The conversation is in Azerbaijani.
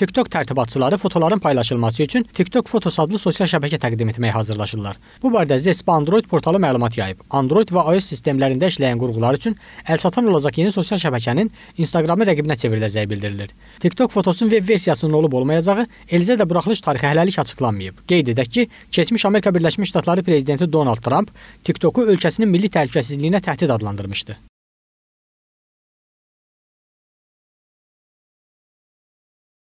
TikTok tərtibatçıları fotoların paylaşılması üçün TikTok Fotos adlı sosial şəbəkə təqdim etməyə hazırlaşırlar. Bu barədə ZESP Android portalı məlumat yayıb. Android və iOS sistemlərində işləyən qurğular üçün əlçatan olacaq yeni sosial şəbəkənin Instagramın rəqibinə çevriləcəyi bildirilir. TikTok Fotosun veb versiyasının olub olmayacağı, eləcə də buraxılış tarixi hələlik açıqlanmayıb. Qeyd edək ki, keçmiş Amerika Birləşmiş Ştatları prezidenti Donald Trump TikToku ölkəsinin milli təhlükəsizliyinə təhdid adlandırmışdı.